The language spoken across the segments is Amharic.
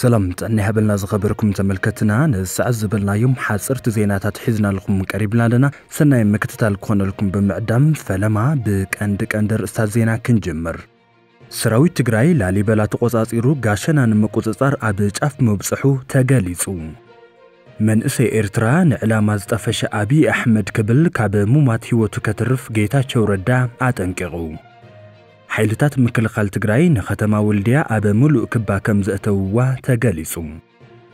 ሰላም ጥዕና ሃበልና ዝኸበርኩም ተመልከትና ንሰዓት ዝበልናዮም ሓፅርቲ ዜናታት ሒዝናልኩም ቀሪብና ኣለና ሰናይ ምክትታል ክኾነልኩም ብምዕዳም ፈለማ ብቀንዲ ቀንዲ ርእስታት ዜና ክንጅምር ሰራዊት ትግራይ ላሊበላ ተቆፃፂሩ ጋሸና ንምቁፅፃር ኣብ ጫፍ መብፅሑ ተገሊጹ መንእሰይ ኤርትራ ንዕላማ ዝጠፈሸ ኣብዪ ኣሕመድ ክብል ካብ ሙማት ሂወቱ ከትርፍ ጌታቸው ረዳ ኣጠንቂቑ حيلتات مكلقال تقرأي نختما ولديا أبا ملوء كبا كمزة تووا تقاليسو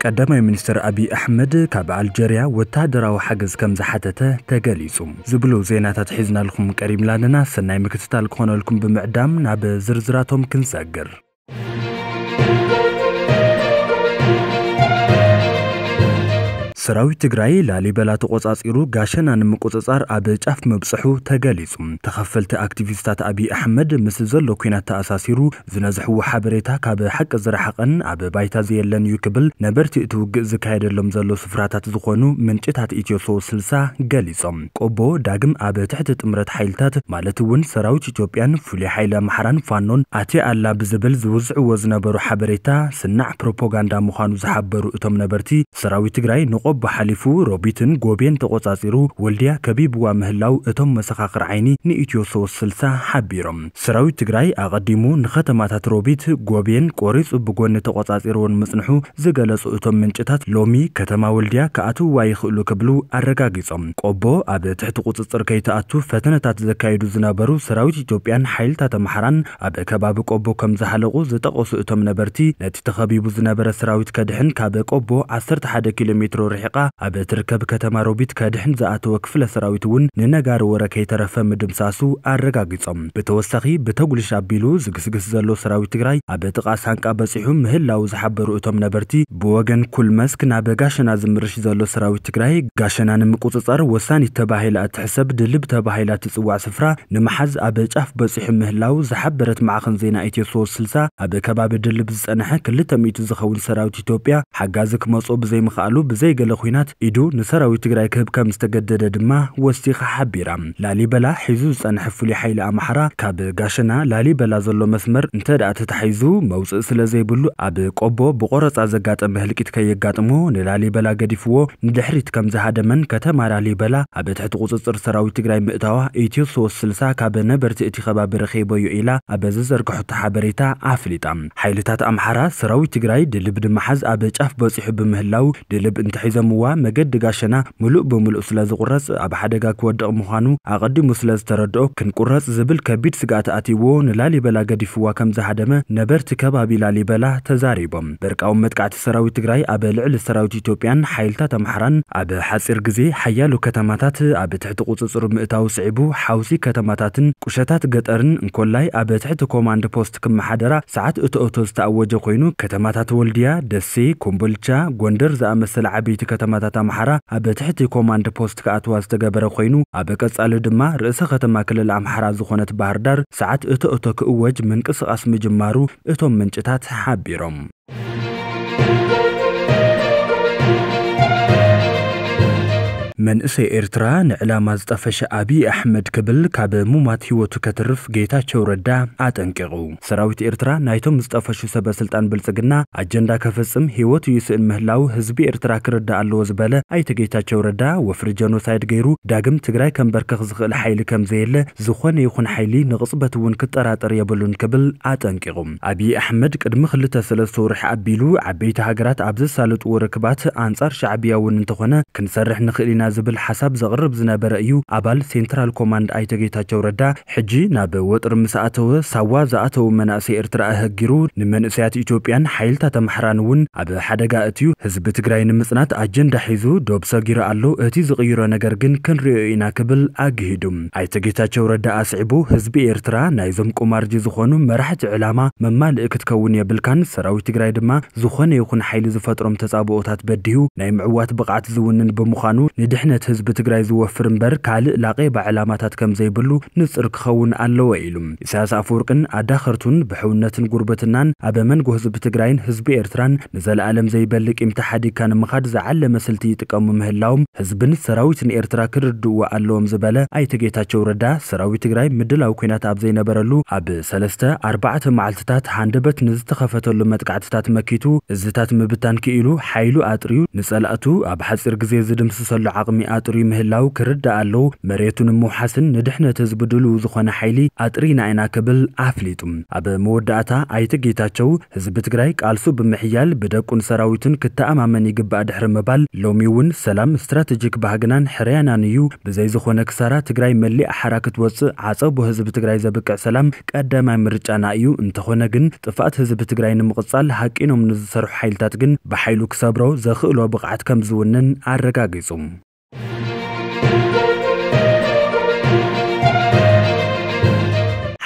قدما المنستر أبي أحمد كابع الجريا وتادرا وحقز كمزة حتتا تقاليسو زبلو زينات تحيزنا لكم كريم لاننا سنعمل مكتتالك هنا لكم بمعدام ناب زرزراتهم كنساقر ሰራዊት ትግራይ ላሊበላ ተቆጻፂሩ ጋሸና ንምቁፅፃር ኣብ ጫፍ ምብፅሑ ተገሊጹ ተኸፈልቲ ኣክቲቪስታት ኣብዪ ኣሕመድ ምስ ዘሎ ኩናት ተኣሳሲሩ ዝነዝሕዎ ሓበሬታ ካብ ሓቂ ዝረሓቐን ኣብ ባይታ ዘየለን እዩ ክብል ነበርቲ እቲ ውግእ ዝካየደሎም ዘሎ ስፍራታት ዝኾኑ ምንጭታት ኢትዮ 360 ገሊፆም ቆቦ ዳግም ኣብ ትሕቲ ጥምረት ሓይልታት ማለት እውን ሰራዊት ኢትዮጵያን ፍሉይ ሓይሊ ኣምሓራን ፋኖን ኣትየ ኣላ ብዝብል ዝውዝዕዎ ዝነበሩ ሓበሬታ ስናዕ ፕሮፓጋንዳ ምዃኑ ዝሓበሩ እቶም ነበርቲ ሰራዊት ትግራይ ንቆ ካብ ብሓሊፉ ሮቢትን ጎቤን ተቆፃፂሩ ወልድያ ከቢብዋ ምህላው እቶም መሰኻኽር ዓይኒ ንኢትዮ 360 ሓቢሮም ሰራዊት ትግራይ ኣቐዲሙ ንከተማታት ሮቢት ጎቤን ቆሪፁ ብጎኒ ተቆፃፂርዎን ምፅንሑ ዝገለጹ እቶም ምንጭታት ሎሚ ከተማ ወልድያ ክኣትውዋ ይኽእሉ ክብሉ ኣረጋጊፆም ቆቦ ኣብ ትሕቲ ቁፅፅር ከይተኣቱ ፈተነታት ዘካይዱ ዝነበሩ ሰራዊት ኢትዮጵያን ሓይልታት ኣምሓራን ኣብ ከባቢ ቆቦ ከም ዝሓለቑ ዝጠቐሱ እቶም ነበርቲ ነቲ ተኸቢቡ ዝነበረ ሰራዊት ከድሕን ካብ ቆቦ 11 ኪሎ ሜትሮ ርሒ ርሒቓ ኣብ እትርከብ ከተማ ሮቢት ከድሕን ዝኣተወ ክፍለ ሰራዊት እውን ንነጋሪ ወረ ከይተረፈ ምድምሳሱ ኣረጋጊፆም ብተወሳኺ ብተጉልሽ ኣቢሉ ዝግስግስ ዘሎ ሰራዊት ትግራይ ኣብ ጥቓ ሳንቃ በፂሑ ምህላው ዝሓበሩ እቶም ነበርቲ ብወገን ኩል መስክ ናብ ጋሸና ዝምርሽ ዘሎ ሰራዊት ትግራይ ጋሸና ንምቁፅፃር ወሳኒት ተባሂላ እትሕሰብ ድልብ ተባሂላ እትፅዋዕ ስፍራ ንመሓዝ ኣብ ጫፍ በፂሑ ምህላው ዝሓበረት ማዕኸን ዜና ኢትዮ 360 ኣብ ከባቢ ድልብ ዝፀንሐ 200 ዝኸውን ሰራዊት ኢትዮጵያ ሓጋዚ ክመፁ ብዘይምኽኣሉ ብዘይገለ ኩናት ኢዱ ንሰራዊት ትግራይ ክህብ ከም ዝተገደደ ድማ ወሲኻ ሓቢራ ላሊበላ ሒዙ ዝፀንሐ ፍሉይ ሓይሊ ኣምሓራ ካብ ጋሸና ላሊበላ ዘሎ መስመር እንተ ደኣ ተታሒዙ መውፅእ ስለ ዘይብሉ ኣብ ቆቦ ብቆረፃ ዘጋጠመ ህልቂት ከየጋጥሞ ንላሊበላ ገዲፍዎ ንድሕሪት ከም ዝሃደመን ከተማ ላሊበላ ኣብ ትሕቲ ቁፅፅር ሰራዊት ትግራይ ምእታዋ ኢትዮ 360 ካብ ነበርቲ እቲ ከባቢ ረኺበዩ ኢላ ኣብ ዝዘርግሐቶ ሓበሬታ ኣፍሊጣ ሓይልታት ኣምሓራ ሰራዊት ትግራይ ድልብ ድመሓዝ ኣብ ጫፍ በፂሑ ብምህላው ድልብ እንተሒዞም ዝጥቀምዋ መገዲ ጋሸና ሙሉእ ብምሉእ ስለ ዝቁረፅ ኣብ ሓደጋ ክወድቕ ምዃኑ ኣቐዲሙ ስለ ዝተረድኦ ክንቁረፅ ዝብል ከቢድ ስጋኣት ኣትይዎ ንላሊበላ ገዲፍዋ ከም ዝሓደመ ነበርቲ ከባቢ ላሊበላ ተዛሪቦም ብርቃዊ መጥቃዕቲ ሰራዊት ትግራይ ኣብ ልዕሊ ሰራዊት ኢትዮጵያን ሓይልታት ኣምሓራን ኣብ ሓፂር ግዜ ሓያሉ ከተማታት ኣብ ትሕቲ ቁፅፅር ምእታዊ ስዒቡ ሓውሲ ከተማታትን ቁሸታት ገጠርን እንኮላይ ኣብ ትሕቲ ኮማንድ ፖስት ክመሓደራ ሰዓት እተእቶ ዝተኣወጀ ኮይኑ ከተማታት ወልድያ ደሴ ኮምቦልቻ ጎንደር ዝኣመሰለ ዓበይቲ ከተማታት ኣምሓራ ኣብ ትሕቲ ኮማንድ ፖስት ክኣትዋ ዝተገበረ ኮይኑ ኣብ ቀጻሊ ድማ ርእሰ ከተማ ክልል ኣምሓራ ዝኾነት ባህር ዳር ሰዓት እቲ እቶ ክእወጅ ምንቅስቓስ ምጅማሩ እቶም ምንጭታት ሓቢሮም መንእሰይ ኤርትራ ንዕላማ ዝጠፈሸ ኣብዪ ኣሕመድ ክብል ካብ ሙማት ሂወቱ ከትርፍ ጌታቸው ረዳ ኣጠንቂቑ ሰራዊት ኤርትራ ናይቶም ዝጠፈሹ ሰበስልጣን ብልጽግና ኣጀንዳ ከፍጽም ሂወት እዩ ስእን ምህላው ህዝቢ ኤርትራ ክርዳእ ኣለዎ ዝበለ ኣይተ ጌታቸው ረዳ ወፍሪ ጀኖሳይድ ገይሩ ዳግም ትግራይ ከንበርከኽ ዝኽእል ሓይሊ ከም ዘየለ ዝኾነ ይኹን ሓይሊ ንቕጽበት እውን ክጠራጠር የብሉን ክብል ኣጠንቂቑ ኣብዪ ኣሕመድ ቅድሚ ክልተ ሰለስተ ውርሒ ኣቢሉ ዓበይቲ ሃገራት ኣብ ዘሳልጥዎ ርክባት ኣንጻር ሻዕብያ እውን እንተኾነ ክንሰርሕ ንኽእል ኢና ኣለና ዝብል ሓሳብ ዘቕርብ ዝነበረ እዩ ኣባል ሴንትራል ኮማንድ ኣይተ ጌታቸው ረዳ ሕጂ ናብ ወጥሪ ኣተወ ሳዋ ዝኣተው መናእሰይ ኤርትራ ኣህጊሩ ንመንእሰያት ኢትዮጵያን ሓይልታት ኣምሕራን እውን ኣብ ሓደጋ እትዩ ህዝቢ ትግራይ ንምፅናት ኣጀንዳ ሒዙ ዶብ ሰጊሩ ኣሎ እቲ ዝቕይሮ ነገር ግን ክንሪዮ ኢና ክብል ኣግሂዱ ኣይተ ጌታቸው ረዳ ኣስዒቡ ህዝቢ ኤርትራ ናይዞም ቁማርጂ ዝኾኑ መራሕቲ ዕላማ መማልእ ክትከውን የብልካን ሰራዊት ትግራይ ድማ ዝኾነ ይኹን ሓይሊ ዝፈጥሮም ተፃብኦታት በዲሁ ናይ ምዕዋት ብቕዓት ዝውንን ብምዃኑ ንድ ድሕነት ህዝቢ ትግራይ ዝወፍር እምበር ካልእ ላቐባ ዕላማታት ከም ዘይብሉ ንፅር ክኸውን ኣለዎ ኢሉ ኢሳያስ ኣፈወርቅን ኣዳኸርቱን ብሕውነትን ጉርብትናን ኣብ መንጎ ህዝቢ ትግራይን ህዝቢ ኤርትራን ንዘለኣለም ዘይበልቅ ቂምቲ ሓዲግካ ንምኻድ ዝዓለመ ስልቲ ይጥቀሙ ምህላዎም ህዝብን ሰራዊትን ኤርትራ ክርድእዎ ኣለዎም ዝበለ ኣይተ ጌታቸው ረዳ ሰራዊት ትግራይ ምድላዊ ኩናት ኣብ ዘይነበረሉ ኣብ ሰለስተ ኣርባዕተ መዓልትታት ሃንደበት ንዝተኸፈተሉ መጥቃዕትታት መኪቱ እዝታት ምብታን ክኢሉ ሓይሉ ኣጥርዩ ንጸላእቱ ኣብ ሓፂር ግዜ ዝድምስሰሉ ዓቕሚ ኣጥሪ ምህላው ክርዳእ ኣሎ መሬቱን ምውሓስን ንድሕነት ህዝቢ ድልው ዝኾነ ሓይሊ ኣጥሪና ኢና ክብል ኣፍሊጡ ኣብ መወዳእታ ኣይተ ጌታቸው ህዝቢ ትግራይ ቃልሱ ብምሕያል ብደቁን ሰራዊትን ክተኣማመን ይግባእ ድሕሪ ምባል ሎሚ እውን ሰላም ስትራተጂክ ባህግናን ሕርያናን እዩ ብዘይዝኾነ ክሳራ ትግራይ መሊእ ኣሓራ ክትወፅእ ዓፀቦ ህዝቢ ትግራይ ዘብቅዕ ሰላም ቀዳማይ ምርጫና እዩ እንተኾነ ግን ጥፋት ህዝቢ ትግራይ ንምቕጻል ሃቂኖም ንዝሰርሑ ሓይልታት ግን ብሓይሉ ክሰብሮ ዘኽእሎ ብቕዓት ከም ዝውንን ኣረጋጊጹ Thank you.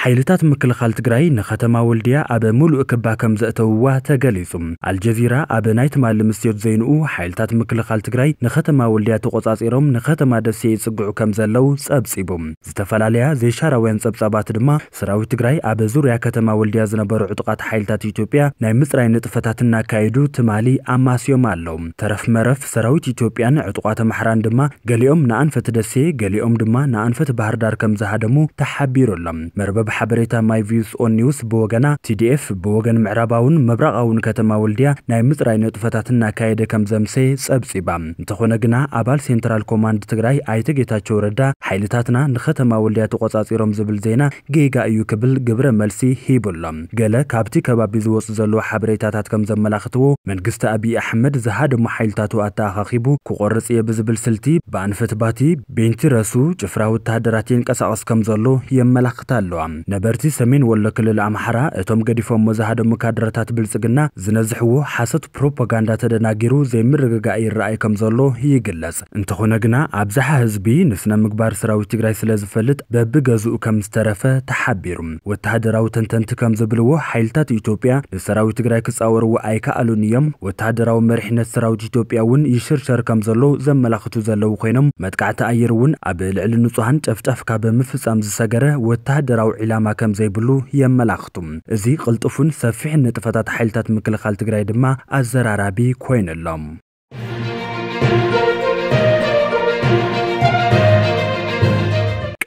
ሓይልታት ምክልኻል ትግራይ ንኸተማ ወልድያ ኣብ ሙሉእ ክባ ከም ዘእተውዋ ተገሊጹ ኣልጀዚራ ኣብ ናይ ትማል ምስትዮት ዘይንኡ ሓይልታት ምክልኻል ትግራይ ንኸተማ ወልድያ ተቆጻጺሮም ንኸተማ ደሴ ይጽግዑ ከም ዘለው ጸብጺቡ ዝተፈላለያ ዘይሻራውያን ጸብጻባት ድማ ሰራዊት ትግራይ ኣብ ዙርያ ከተማ ወልድያ ዝነበሩ ዕጡቓት ሓይልታት ኢትዮጵያ ናይ ምጽራይ ንጥፈታት እናካይዱ ትማሊ ኣማስዮም ኣለው ተረፍ መረፍ ሰራዊት ኢትዮጵያን ዕጡቋት ኣምሓራን ድማ ገሊኦም ንኣንፈት ደሴ ገሊኦም ድማ ንኣንፈት ባህር ዳር ከም ዝሃደሙ ተሓቢሩ ኣሎም መርበብ ብሓበሬታ ማይ ቪውስ ኦን ኒውስ ብወገና ቲዲኤፍ ብወገን ምዕራባውን መብራቃውን ከተማ ወልድያ ናይ ምፅራይ ነጥፈታት እናካየደ ከም ዘምሰየ ጸብጺባ እንተኾነ ግና ኣባል ሴንትራል ኮማንድ ትግራይ ኣይተ ጌታቸው ረዳ ሓይልታትና ንከተማ ወልድያ ተቆጻጺሮም ዝብል ዜና ጌጋ እዩ ክብል ግብረ መልሲ ሂቡሎም ገለ ካብቲ ከባቢ ዝወፁ ዘለዎ ሓበሬታታት ከም ዘመላኽትዎ መንግስቲ ኣብዪ ኣሕመድ ዝሃደሞ ሓይልታቱ ኣተኣኻኺቡ ክቖርጽ እየ ብዝብል ስልቲ ብኣንፈት ባቲ ቤንቲ ረሱ ጭፍራ ወተሃደራት የንቀሳቐስ ከም ዘሎ የመላኽት ኣለዋ نبرتی سمن ولکل الامحرا اتوم گدیفوم مزهادو مکادرتات بلسگنا زنزحو حسد پروپاگاندا تدناگیرو زمرگگای رای کمزلو یگلز انتخونگنا ابزح حزبی نسنا مگبار سراو تیگرای سلازفلت ببگازو کمسترفه تحبیرم واتحاد راو تنتنت کمزبلو حیلتات ایتوپیا لسراو تیگرای کساور و ایکا الونیم واتحاد راو مرحنه سراو ایتوپیا ون یشرشر کمزلو زملاختو زلو خینم مدکعت ایرون ابل علنو صحن تفتف کابه مفس امز سگره واتحاد راو ዕላማ ከም ዘይብሉ የመላኽቱ እዚ ቅልጡፉን ሰፊሕ ንጥፈታት ሓይልታት ምክልኻል ትግራይ ድማ ኣዘራራቢ ኮይኑሎም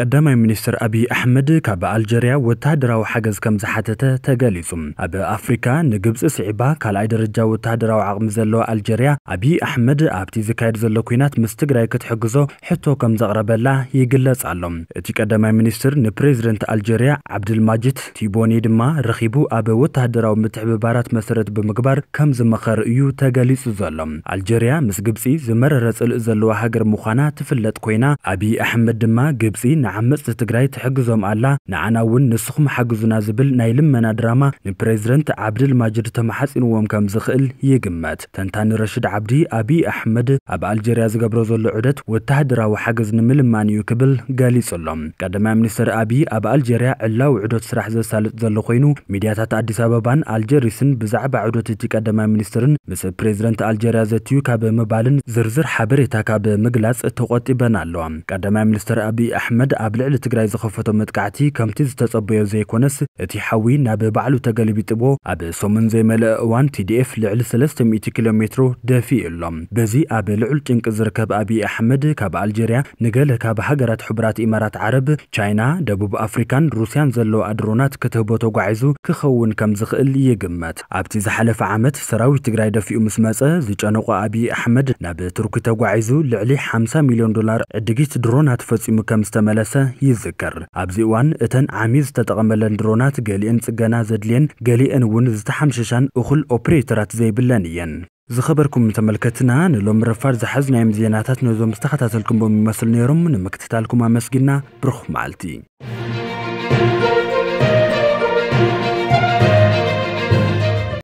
ቀዳማይ ሚኒስትር ኣብዪ ኣሕመድ ካብ ኣልጀርያ ወተሃደራዊ ሓገዝ ከም ዝሓተተ ተገሊጹ ኣብ ኣፍሪካ ንግብፂ ስዒባ ካልኣይ ደረጃ ወተሃደራዊ ዓቕሚ ዘለዋ ኣልጀርያ ኣብዪ ኣሕመድ ኣብቲ ዝካየድ ዘሎ ኩናት ምስ ትግራይ ክትሕግዞ ሕቶ ከም ዘቕረበላ ይግለጽ ኣሎ እቲ ቀዳማይ ሚኒስትር ንፕሬዚደንት ኣልጀርያ ዓብድልማጅድ ቲቦኒ ድማ ረኺቡ ኣብ ወተሃደራዊ ምትሕብባራት መሰረት ብምግባር ከም ዝመኸር እዩ ተገሊጹ ዘሎ ኣልጀርያ ምስ ግብፂ ዝመረረ ጽልእ ዘለዋ ሃገር ምዃና ትፍለጥ ኮይና ኣብዪ ኣሕመድ ድማ ግብፂ ንዓመፅቲ ትግራይ ትሕግዞም ኣላ ንዓና እውን ንስኹም ሓግዙና ዝብል ናይ ልመና ድራማ ንፕሬዚደንት ዓብድል ማጅድ ተመሓፂንዎም ከም ዝኽእል ይግመት ተንታኒ ረሽድ ዓብዲ ኣብዪ ኣሕመድ ኣብ ኣልጀርያ ዝገብሮ ዘሎ ዑደት ወተሃደራዊ ሓገዝ ንምልማን እዩ ክብል ገሊጹ ኣሎም ቀዳማይ ሚኒስትር ኣብዪ ኣብ ኣልጀርያ ዕላዊ ዑደት ስራሕ ዘሳልጥ ዘሎ ኮይኑ ሚድያታት ኣዲስ ኣበባን ኣልጀሪስን ብዛዕባ ዕዶት እቲ ቀዳማይ ሚኒስትርን ምስ ፕሬዚደንት ኣልጀርያ ዘትዩ ካብ ምባልን ዝርዝር ሓበሬታ ካብ ምግላጽ ተቆጢበን ኣለዋ ቀዳማይ ሚኒስትር ኣብዪ ኣሕመድ ኣብ ልዕሊ ትግራይ ዝኸፈቶ መጥቃዕቲ ከምቲ ዝተጸበዮ ዘይኮነስ እቲ ሓዊ ናብ ባዕሉ ተገሊቢጥቦ ኣብ ሰሙን ዘይመልአ እዋን ቲዲኤፍ ልዕሊ 300 ኪሎ ሜትሮ ደፊኡሎም በዚ ኣብ ልዑል ጭንቂ ዝርከብ ኣብዪ ኣሕመድ ካብ ኣልጀርያ ንገለ ካብ ሃገራት ሕቡራት ኢማራት ዓረብ ቻይና ደቡብ ኣፍሪካን ሩስያን ዘለዎ ኣድሮናት ክትህቦ ተጓዒዙ ክኸውን ከም ዝኽእል ይግመት ኣብቲ ዝሓለፈ ዓመት ሰራዊት ትግራይ ደፊኡ ምስ መፀ ዝጨነቆ ኣብዪ ኣሕመድ ናብ ቱርኪ ተጓዒዙ ልዕሊ 50 ሚልዮን ዶላር ዕድጊት ድሮናት ፈጺሙ ከም ዝተመለሰ ከምዝፈረሰ ይዝከር ኣብዚ እዋን እተን ዓሚ ዝተጠቐመለን ድሮናት ገሊአን ጽገና ዘድልየን ገሊአን እውን ዝተሓምሽሻን እኹል ኦፕሬተራት ዘይብለን እየን ዝኸበርኩም ተመልከትና ንሎም ረፋድ ዝሓዝናዮም ዜናታት ነዞም ዝተኸታተልኩም ቦም ይመስል ነይሮም ንምክትታልኩም ኣመስጊና ብሩኽ መዓልቲ